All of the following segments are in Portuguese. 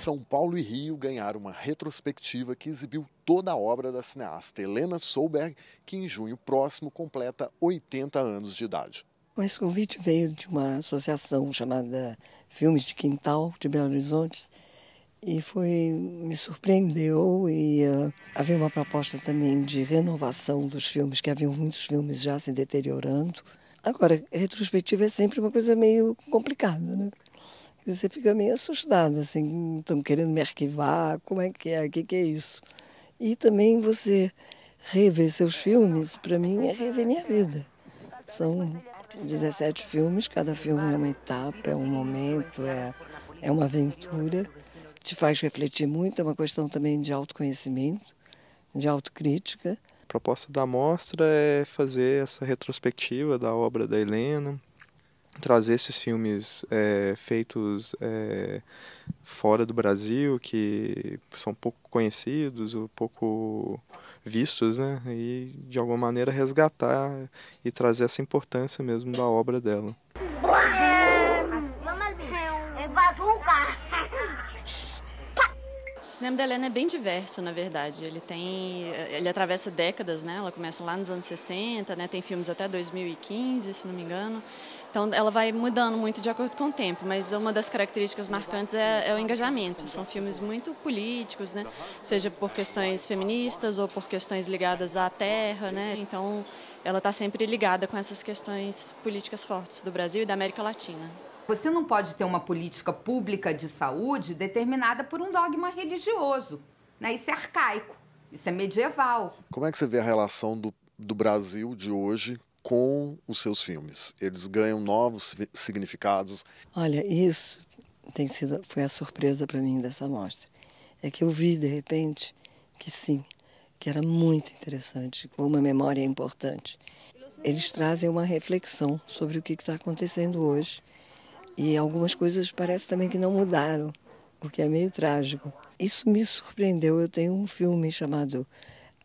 São Paulo e Rio ganharam uma retrospectiva que exibiu toda a obra da cineasta Helena Solberg, que em junho próximo completa 80 anos de idade. Esse convite veio de uma associação chamada Filmes de Quintal, de Belo Horizonte, e foi me surpreendeu e uh, havia uma proposta também de renovação dos filmes que haviam muitos filmes já se deteriorando agora retrospectiva é sempre uma coisa meio complicada né você fica meio assustado, assim, estão querendo me arquivar, como é que é, o que, que é isso? E também você rever seus filmes, para mim, é rever minha vida. São 17 filmes, cada filme é uma etapa, é um momento, é, é uma aventura. Te faz refletir muito, é uma questão também de autoconhecimento, de autocrítica. A proposta da mostra é fazer essa retrospectiva da obra da Helena, trazer esses filmes é, feitos é, fora do Brasil, que são pouco conhecidos ou pouco vistos, né? E de alguma maneira resgatar e trazer essa importância mesmo da obra dela. O cinema da Helena é bem diverso, na verdade. Ele tem, ele atravessa décadas, né? Ela começa lá nos anos 60, né? Tem filmes até 2015, se não me engano. Então, ela vai mudando muito de acordo com o tempo, mas uma das características marcantes é, é, o engajamento. São filmes muito políticos, né? seja por questões feministas ou por questões ligadas à terra. Né? Então, ela está sempre ligada com essas questões políticas fortes do Brasil e da América Latina. Você não pode ter uma política pública de saúde determinada por um dogma religioso. Né? Isso é arcaico, isso é medieval. Como é que você vê a relação do, do Brasil de hoje com os seus filmes? Eles ganham novos significados? Olha, isso tem sido foi a surpresa para mim dessa mostra. É que eu vi de repente que sim, que era muito interessante, com uma memória importante. Eles trazem uma reflexão sobre o que está acontecendo hoje e algumas coisas parece também que não mudaram, o que é meio trágico. Isso me surpreendeu. Eu tenho um filme chamado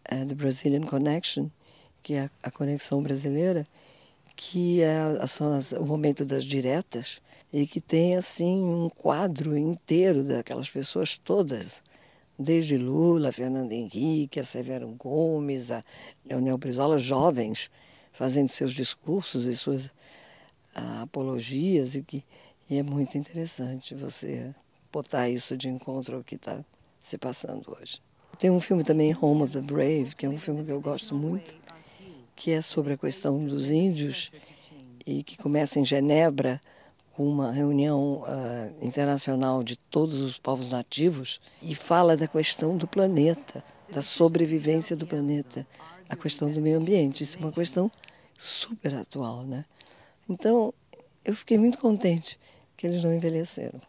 uh, The Brazilian Connection, que é a conexão brasileira, que é o momento das diretas e que tem assim um quadro inteiro daquelas pessoas todas, desde Lula, Fernando Henrique, a Severo Gomes, a Leonel Brizola, jovens fazendo seus discursos e suas ah, apologias e que e é muito interessante você botar isso de encontro ao que está se passando hoje. Tem um filme também, Home of the Brave, que é um filme que eu gosto muito, que é sobre a questão dos índios e que começa em Genebra com uma reunião uh, internacional de todos os povos nativos e fala da questão do planeta, da sobrevivência do planeta, a questão do meio ambiente. Isso é uma questão super atual, né? Então, eu fiquei muito contente que eles não envelheceram.